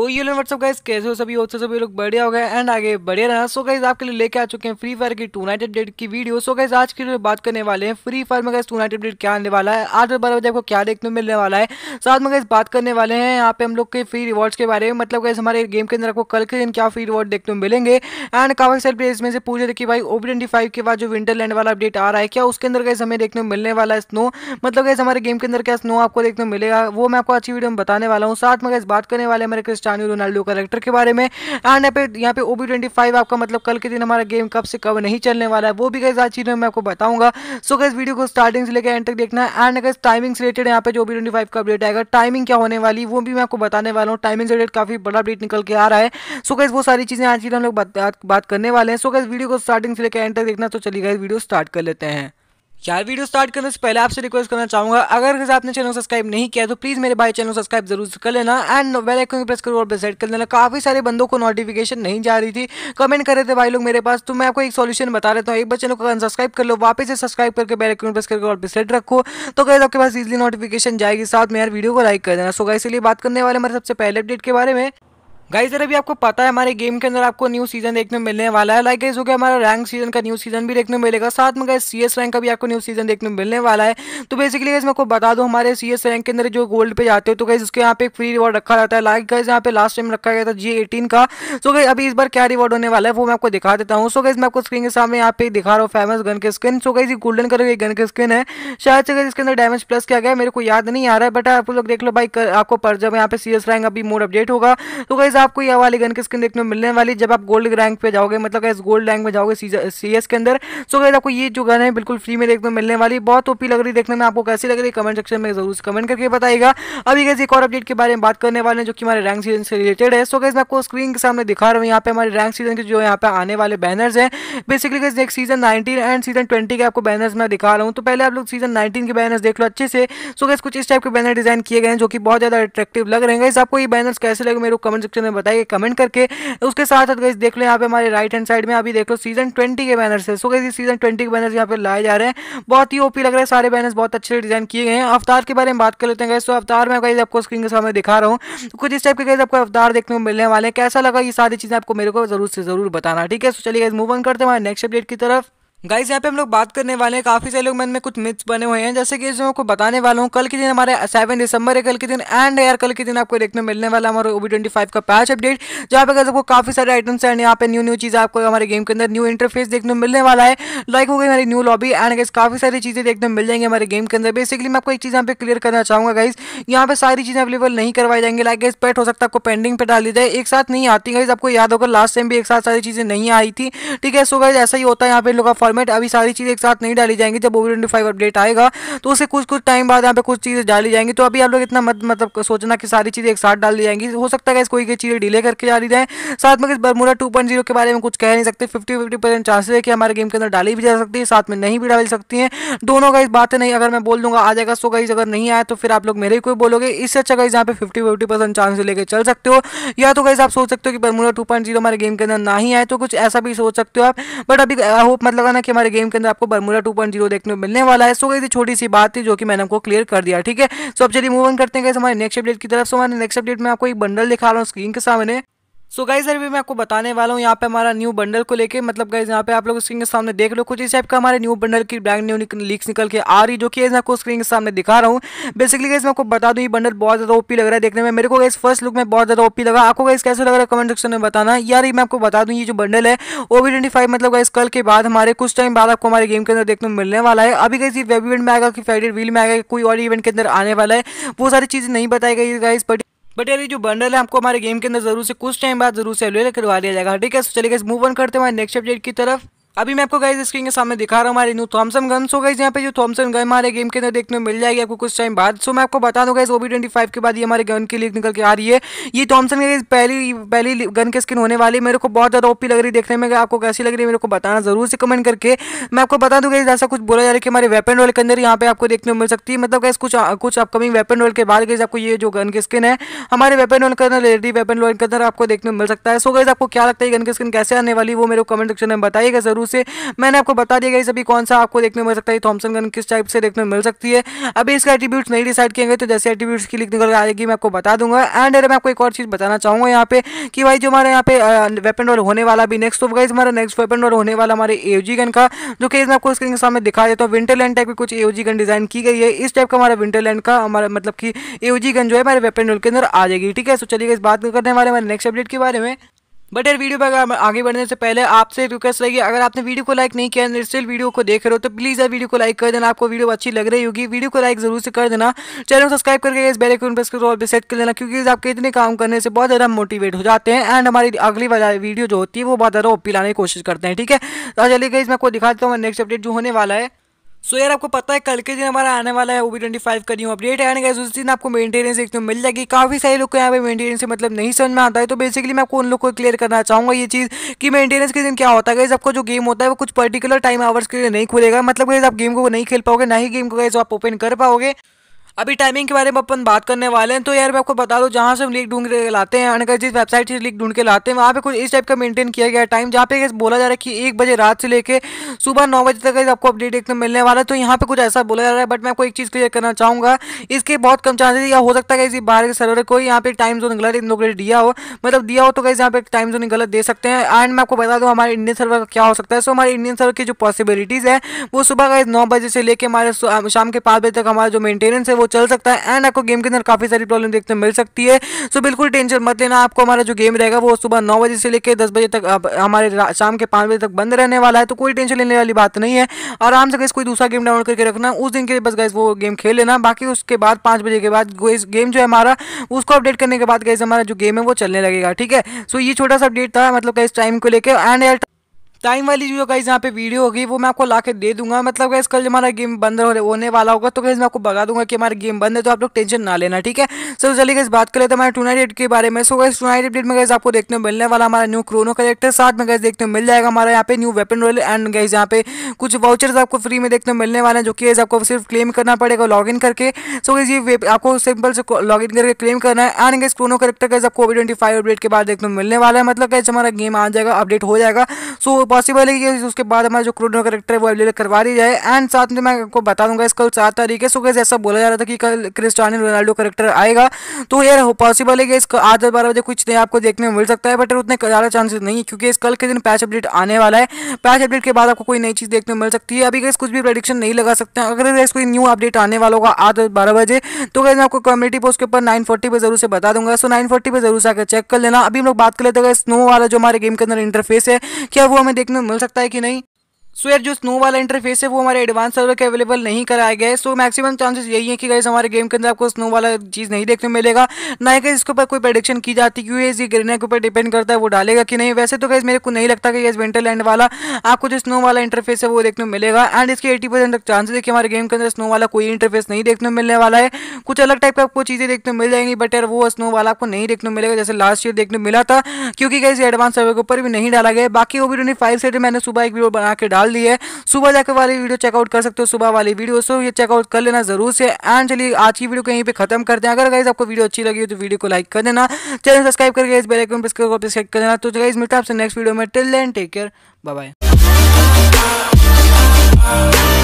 so guys कैसे हो सभी होते सभी लोग बढ़िया हो गए एंड आगे बढ़िया रहा सो गाइस आपके लिए लेके आ चुके हैं फ्री फायर की टू नाइट अपडेट की वीडियो सो गाइस आज के लिए बात करने वाले हैं फ्री फायर में गाइस टू नाइट अपडेट क्या आने वाला है आठ बारह बजे आपको क्या देखने मिलने वाला है साथ में गाइस बात करने वाले हैं यहाँ पे हम लोग के फ्री रिवॉर्ड्स के बारे में मतलब गाइस हमारे गेम के अंदर आपको कल के दिन क्या फ्री रिवॉर्ड देखने को मिलेंगे एंड काफी सारे प्लेयर्स में से पूछ रहे कि भाई ओ के बाद जो विंटरलैंड वाला अपडेट आ रहा है क्या उसके अंदर गाइस हमें देखने को मिलने वाला है स्नो मतलब गाइस हमारे गेम के अंदर क्या स्नो आपको देखने को मिलेगा वो मैं आपको अच्छी वीडियो में बताने वाला हूँ साथ में गाइस बात करने वाले हमारे क्रिस्टर क्रिस्टानियो रोनाल्डो करेक्टर के बारे में एंड यहाँ पे यहाँ पे ओ बी आपका मतलब कल के दिन हमारा गेम कब से कब नहीं चलने वाला है वो भी गैस आज चीज़ों में आपको बताऊंगा सो गैस वीडियो को स्टार्टिंग से लेकर एंड तक देखना है एंड अगर टाइमिंग से रिलेटेड यहाँ पे जो ट्वेंटी फाइव का अपडेट आएगा टाइमिंग क्या होने वाली वो भी मैं आपको बताने वाला हूँ टाइमिंग से रिलेटेड काफ़ी बड़ा अपडेट निकल के आ रहा है सो गैस वो सारी चीज़ें आज चीज़ हम लोग बात करने वाले हैं सो गैस वीडियो को स्टार्टिंग से लेकर एंड तक देखना तो चलिए गए वीडियो स्टार्ट कर लेते हैं यार वीडियो स्टार्ट करने से पहले आपसे रिक्वेस्ट करना चाहूंगा अगर आपने चैनल सब्सक्राइब नहीं किया तो प्लीज मेरे भाई चैनल सब्सक्राइब जरूर कर लेना एंड बेल आइकन को प्रेस करो और बेसाइड कर लेना काफी सारे बंदों को नोटिफिकेशन नहीं जा रही थी कमेंट कर रहे थे भाई लोग मेरे पास तो मैं आपको एक सोल्यूशन बता रहे एक बार चैनल को अनसब्सक्राइब कर लो वापस से सब्सक्राइब करके बेल आइकन प्रेस करके और बेसाइड रखो तो गैस आपके पास इजिली नोटिफिकेशन जाएगी साथ में यार वीडियो को लाइक कर देना सो इसलिए बात करने वाले हमारे सबसे पहले अपडेट के बारे में गाइज अभी आपको पता है हमारे गेम के अंदर आपको न्यू सीजन देखने में मिलने वाला है लाइक गाइज हो गया हमारा रैंक सीजन का न्यू सीजन भी देखने मिलेगा साथ में गाइस सी रैंक का भी आपको न्यू सीजन देखने मिलने वाला है तो बेसिकली गाइस मैं आपको बता दूं हमारे सी रैंक के अंदर जो गोल्ड पे जाते हो तो गाइज उसके यहाँ पे एक फ्री रिवॉर्ड रखा जाता है लाइक गाइज यहाँ पे लास्ट टाइम रखा गया था जी एटीन का सो गाइज अभी इस बार क्या रिवॉर्ड होने वाला है वो मैं आपको दिखा देता हूँ सो गाइज मैं आपको स्क्रीन के सामने यहाँ पे दिखा रहा हूँ फेमस गन के स्किन सो गाइज ये गोल्डन कलर की गन के स्किन है शायद से इसके अंदर डैमेज प्लस किया गया मेरे को याद नहीं आ रहा है बट आप लोग देख लो भाई आपको पर जब यहाँ पे सी रैंक अभी मोड अपडेट होगा तो गाइज आपको यह वाली गन की स्किन देखने मिलने वाली जब आप गोल्ड रैंक पे जाओगे मतलब इस गोल्ड रैंक में जाओगे सी के अंदर सो गैस आपको ये जो गन है बिल्कुल फ्री में देखने मिलने वाली बहुत ओपी लग रही देखने में आपको कैसी लग रही कमेंट सेक्शन में जरूर कमेंट करके बताएगा अभी गैस एक और अपडेट के बारे में बात करने वाले हैं जो कि हमारे रैंक सीजन से रिलेटेड है सो गैस मैं आपको स्क्रीन के सामने दिखा रहा हूँ यहाँ पे हमारे रैंक सीजन के जो यहाँ पे आने वाले बैनर्स हैं basically guys next season nineteen and season twenty के आपको बैनर्स मैं दिखा रहा हूँ तो पहले आप लोग सीजन नाइनटीन के बैनर्स देख लो अच्छे से सो गैस कुछ इस टाइप के बैनर डिजाइन किए गए हैं जो कि बहुत ज़्यादा अट्रैक्टिव लग रहे हैं इस आपको ये बैनर्स कैसे लगे मेरे को कमेंट सेक्शन में में बताइए कमेंट करके उसके साथ साथ गई देख लो यहाँ पे हमारे राइट हैंड साइड में अभी देख लो सीजन ट्वेंटी के बैनर्स है सो गई सीजन ट्वेंटी के बैनर्स यहाँ पे लाए जा रहे हैं बहुत ही ओपी लग रहा है सारे बैनर्स बहुत अच्छे डिजाइन किए गए हैं अवतार के बारे में बात कर लेते हैं गए सो अवतार में गई आपको स्क्रीन के सामने दिखा रहा हूँ तो कुछ इस टाइप के गई आपको अवतार देखने को मिलने वाले हैं कैसा लगा ये सारी चीज़ें आपको मेरे को जरूर से जरूर बताना ठीक है सो चलिए मूव ऑन करते हैं हमारे नेक्स्ट अपडेट की तरफ गाइस यहाँ पे हम लोग बात करने वाले हैं काफ़ी सारे लोग मन में कुछ मिथ्स बने हुए हैं जैसे कि जो आपको बताने वाला हूँ कल के दिन हमारे सेवन दिसंबर है कल के दिन एंड यार कल के दिन आपको देखने मिलने वाला हमारे ओबी ट्वेंटी फाइव का पैच अपडेट जहाँ पे आपको काफ़ी सारे आइटम्स एंड यहाँ पे न्यू न्यू चीज आपको हमारे गेम के अंदर न्यू इंटरफेस देखने मिलने वाला है लाइक हो गई हमारी न्यू लॉबी एंड गाइस काफ़ी सारी चीज़ें देखने मिल जाएंगे हमारे गेम के अंदर बेसिकली मैं आपको एक चीज़ यहाँ पे क्लियर करना चाहूंगा गाइज यहाँ पे सारी चीज़ें अवेलेबल नहीं करवाई जाएंगे लाइक गाइस पेट हो सकता है आपको पेंडिंग पे डाल दी जाए एक साथ नहीं आती गाइज आपको याद होगा लास्ट टाइम भी एक साथ सारी चीज़ें नहीं आई थी ठीक है सो गाइज ऐसा ही होता है यहाँ पे लोग फॉर्मेट अभी सारी चीज़ें एक साथ नहीं डाली जाएंगी जब ओवी ट्वेंटी फाइव अपडेट आएगा तो उसे कुछ कुछ टाइम बाद यहाँ पे कुछ चीज़ें डाली जाएंगी तो अभी आप लोग इतना मत मतलब सोचना कि सारी चीज़ें एक साथ डाल दी जाएंगी हो सकता है कोई कोई चीज़ें डिले करके डाली जाए साथ में बरमूडा टू पॉइंट जीरो के बारे में कुछ कह नहीं सकते फिफ्टी फिफ्टी परसेंट चांसेस है कि हमारे गेम के अंदर डाली भी जा सकती है साथ में नहीं भी डाली सकती हैं दोनों का इस बात नहीं अगर मैं बोल दूंगा आ जाएगा सो गाइज अगर नहीं आया तो फिर आप लोग मेरे ही कोई बोलोगे इससे अच्छा गाइज यहाँ पे फिफ्टी फिफ्टी परसेंट चांस लेके चल सकते हो या तो गाइज आप सोच सकते हो कि बरमूडा टू पॉइंट जीरो हमारे गेम के अंदर ना ही आए तो कुछ ऐसा भी सोच सकते हो आप बट अभी होप मत लगाना ना कि हमारे गेम के अंदर आपको बर्मूला टू देखने को मिलने वाला है सो गई छोटी सी बात थी जो कि मैंने आपको क्लियर कर दिया ठीक है सो अब चलिए मूव ऑन करते हैं हमारे नेक्स्ट अपडेट की तरफ से हमारे नेक्स्ट अपडेट में आपको एक बंडल दिखा रहा हूँ स्क्रीन के सामने सो गाइज अभी मैं आपको बताने वाला हूँ यहाँ पे हमारा न्यू बंडल को लेके मतलब गाइज यहाँ पे आप लोग स्क्रीन के सामने देख लो कुछ इस टाइप का हमारे न्यू बंडल की ब्रांड न्यू लीक्स निकल के आ रही जो कि मैं आपको स्क्रीन के सामने दिखा रहा हूँ बेसिकली गाइज मैं आपको बता दूँ ये बंडल बहुत ज़्यादा ओपी लग रहा है देखने में मेरे को गाइज फर्स्ट लुक में बहुत ज़्यादा ओपी लगा आपको गाइज कैसे लग रहा है कमेंट सेक्शन में बताना यार मैं आपको बता दूँ ये जो बंडल है ओ वी मतलब गाइज कल के बाद हमारे कुछ टाइम बाद आपको हमारे गेम के अंदर देखने को मिलने वाला है अभी गाइज ये वेब इवेंट में आएगा कि फेडेड व्हील में आएगा कोई और इवेंट के अंदर आने वाला है वो सारी चीज़ें नहीं बताई गई गाइज बट बट यार ये जो बंडल है आपको हमारे गेम के अंदर जरूर से कुछ टाइम बाद जरूर से अवेलेबल करवा दिया जाएगा ठीक है सो चलिए मूव ऑन करते हैं हमारे नेक्स्ट अपडेट की तरफ अभी मैं आपको गाइज स्क्रीन के सामने दिखा रहा हूँ हमारे न्यू थॉमसन गन सो गई यहाँ पे जो थॉमसन गन हमारे गेम के अंदर देखने में मिल जाएगी आपको कुछ टाइम बाद सो मैं आपको बता दूँ इस ओबी ट्वेंटी फाइव के बाद ये हमारे गन की लीक निकल के आ रही है ये थॉमसन गाइज पहली पहली गन की स्किन होने वाली है मेरे को बहुत ज़्यादा ओपी लग रही देखने में आपको कैसी लग रही है मेरे को बताना जरूर से कमेंट करके मैं आपको बता दूँगा इस ऐसा कुछ बोला जा रहा है कि हमारे वेपन रोल के अंदर यहाँ पे आपको देखने को मिल सकती है मतलब गैस कुछ कुछ अपकमिंग वेपन रोल के बाद गई आपको ये जो गन की स्किन है हमारे वेपन रोल के अंदर लेडी वेपन रोल के अंदर आपको देखने मिल सकता है सो गैस आपको क्या लगता है गन की स्किन कैसे आने वाली वो मेरे कमेंट सेक्शन में बताइएगा जरूर शुरू से मैंने आपको बता दिया गया सभी कौन सा आपको देखने मिल सकता है थॉमसन गन किस टाइप से देखने मिल सकती है अभी इसका एट्रीब्यूट्स नहीं डिसाइड किए गए तो जैसे एट्रीब्यूट्स की लिख निकल आएगी मैं आपको बता दूंगा एंड मैं आपको एक और चीज़ बताना चाहूँगा यहाँ पे कि भाई जो हमारे यहाँ पे वेपन रोल होने वाला अभी नेक्स्ट तो गाइज हमारा नेक्स्ट वेपन रोल होने वाला हमारे ए गन का जो कि मैं आपको स्क्रीन के सामने दिखा देता हूँ विंटर लैंड टाइप की कुछ ए गन डिजाइन की गई है इस टाइप का हमारा विंटर लैंड का हमारा मतलब कि एओजी गन जो है हमारे वेपन रोल के अंदर आ जाएगी ठीक है सो चलिए इस बात करने वाले हमारे नेक्स्ट अपडेट के बारे में बट यार वीडियो पर आगे बढ़ने से पहले आपसे रिक्वेस्ट रहेगी अगर आपने वीडियो को लाइक नहीं किया स्टिल वीडियो को देख रहे हो तो प्लीज़ यार वीडियो को लाइक कर देना आपको वीडियो अच्छी लग रही होगी वीडियो को लाइक जरूर से कर देना चैनल सब्सक्राइब करके इस बेल आइकन प्रेस सेट कर लेना क्योंकि आपके इतने काम करने से बहुत ज़्यादा मोटिवेट हो जाते हैं एंड हमारी अगली वीडियो जो होती है वो बहुत ज़्यादा ओपी लाने की कोशिश करते हैं ठीक है तो चलिए मैं आपको दिखा देता हूँ नेक्स्ट अपडेट जो होने वाला है सो so यार आपको पता है कल के दिन हमारा आने वाला है ओबी ट्वेंटी फाइव का न्यू अपडेट एंड गाइस उस दिन आपको मेंटेनेंस एक तो मिल जाएगी काफ़ी सारे लोग को यहाँ पे मेंटेनेंस से मतलब नहीं समझ में आता है तो बेसिकली मैं आपको उन लोग को क्लियर करना चाहूँगा ये चीज़ कि मेंटेनेंस के दिन क्या होता है गाइज आपको जो गेम होता है वो कुछ पर्टिकुलर टाइम आवर्स के लिए नहीं खुलेगा मतलब आप गेम को नहीं खेल पाओगे ना ही गेम को गाइज आप ओपन कर पाओगे अभी टाइमिंग के बारे में अपन बात करने वाले हैं तो यार मैं आपको बता दूँ जहाँ से हम लीक ढूंढ के लाते हैं अनगर जिस वेबसाइट से लीक ढूंढ के लाते हैं वहाँ पे कुछ इस टाइप का मेंटेन किया गया टाइम जहाँ पे बोला जा रहा है कि एक बजे रात से लेके सुबह नौ बजे तक आपको अपडेट देखने मिलने वाला है तो यहाँ पे कुछ ऐसा बोला जा रहा है बट मैं आपको एक चीज़ क्लियर करना चाहूँगा इसके बहुत कम चांसेस या हो सकता है कि बाहर के सर्वर को यहाँ पे टाइम जोन गलत इन लोगों ने दिया हो मतलब दिया हो तो कैसे यहाँ पे टाइम जोन गलत दे सकते हैं एंड मैं आपको बता दूँ हमारे इंडियन सर्वर का क्या हो सकता है सो हमारे इंडियन सर्वर की जो पॉसिबिलिटीज़ है वो सुबह का नौ बजे से लेकर हमारे शाम के पाँच बजे तक हमारा जो मेंटेनेंस है वो चल सकता है एंड आपको गेम के अंदर काफ़ी सारी प्रॉब्लम देखने मिल सकती है सो बिल्कुल टेंशन मत लेना आपको हमारा जो गेम रहेगा वो सुबह नौ बजे से लेकर दस बजे तक हमारे शाम के पाँच बजे तक बंद रहने वाला है तो कोई टेंशन लेने वाली बात नहीं है आराम से गैस कोई दूसरा गेम डाउनलोड करके रखना उस दिन के लिए बस गए वो गेम खेल लेना बाकी उसके बाद पाँच बजे के बाद गेम जो है हमारा उसको अपडेट करने के बाद गए हमारा जो गेम है वो चलने लगेगा ठीक है सो ये छोटा सा अपडेट था मतलब इस टाइम को लेकर एंड टाइम वाली जो गाइज यहाँ पे वीडियो होगी वो मैं आपको ला के दे दूंगा मतलब गाइज कल हमारा गेम बंद होने वाला होगा तो गाइज मैं आपको बता दूंगा कि हमारा गेम बंद है तो आप लोग टेंशन ना लेना ठीक है सो चलिए गाइज बात कर लेते हमारे टूनाइट अपडेट के बारे में सो गाइज टूनाइट अपडेट में गाइज आपको देखने मिलने वाला हमारा न्यू क्रोनो कलेक्टर साथ में गाइज देखने मिल जाएगा हमारा यहाँ पे new weapon royale and guys यहाँ पे कुछ वाउचर्स आपको फ्री में देखने मिलने वाले हैं जो कि गाइज आपको सिर्फ क्लेम करना पड़ेगा लॉग करके सो गाइज ये आपको सिंपल से लॉग करके क्लेम करना है and guys chrono collector guys आपको कोविड ट्वेंटी अपडेट के बाद देखने मिलने वाला है मतलब गाइज हमारा गेम आ जाएगा अपडेट हो जाएगा सो पॉसिबल है कि उसके बाद हमारा जो क्रूड करेक्टर है वो अवेलेबल करवा दी जाए एंड साथ में मैं आपको बता दूंगा इसका सात तारीख है सो कैसे ऐसा बोला जा रहा था कि कल क्रिस्टानो रोनाल्डो करेक्टर आएगा तो ये पॉसिबल है कि इसको आज बारह बजे कुछ नहीं आपको देखने को मिल सकता है बट उतने ज़्यादा चांसेस नहीं है क्योंकि इस कल के दिन पैच अपडेट आने वाला है पैच अपडेट के बाद आपको कोई नई चीज़ देखने को मिल सकती है अभी कैसे कुछ भी प्रडिक्शन नहीं लगा सकते हैं अगर कोई न्यू अपडेट आने वाला होगा आज बारह बजे तो कैसे मैं आपको कम्युनिटी पोस्ट के ऊपर नाइन फोर्टी पर जरूर से बता दूंगा सो नाइन फोर्टी पर जरूर से आकर चेक कर लेना अभी हम लोग बात कर लेते हैं स्नो वाला जो हमारे गेम के अंदर इंटरफेस है क्या वो हमें देखने मिल सकता है कि नहीं सो so, यार जो स्नो वाला इंटरफेस है वो हमारे एडवांस सर्वर के अवेलेबल नहीं कराया गया है सो मैक्सिमम चांसेस यही है कि गाइस हमारे गेम के अंदर आपको स्नो वाला चीज़ नहीं देखने मिलेगा ना ही इसके ऊपर कोई प्रडिक्शन की जाती क्यों है इसी ग्रेना के ऊपर डिपेंड करता है वो डालेगा कि नहीं वैसे तो गाइस मेरे को नहीं लगता कि विंटरलैंड वाला आपको जो स्नो वाला इंटरफेस है वो देखने को मिलेगा एंड इसके एटी तक चांसेस है कि हमारे गेम के अंदर स्नो वाला कोई इंटरफेस नहीं देखने मिलने वाला है कुछ अलग टाइप का आपको चीज़ें देखने मिल जाएंगी बट यार वो स्नो वाला आपको नहीं देखने मिलेगा जैसे लास्ट ईयर देखने मिला था क्योंकि गाइस एडवांस सर्वर के ऊपर भी नहीं डाला गया बाकी वो भी ट्वेंटी फाइव मैंने सुबह एक वीडियो बना के डाल दी है सुबह जाकर वाली वीडियो चेकआउट कर सकते हो सुबह वाली वीडियो सो ये चेकआउट कर लेना जरूर से एंड चलिए आज की वीडियो को यहीं पर खत्म करते हैं अगर गाइज आपको वीडियो अच्छी लगी हो तो वीडियो को लाइक कर देना चैनल सब्सक्राइब करके इस बेल आइकन को प्रेस कर देना तो गाइज मिलता है आपसे नेक्स्ट वीडियो में till then take care bye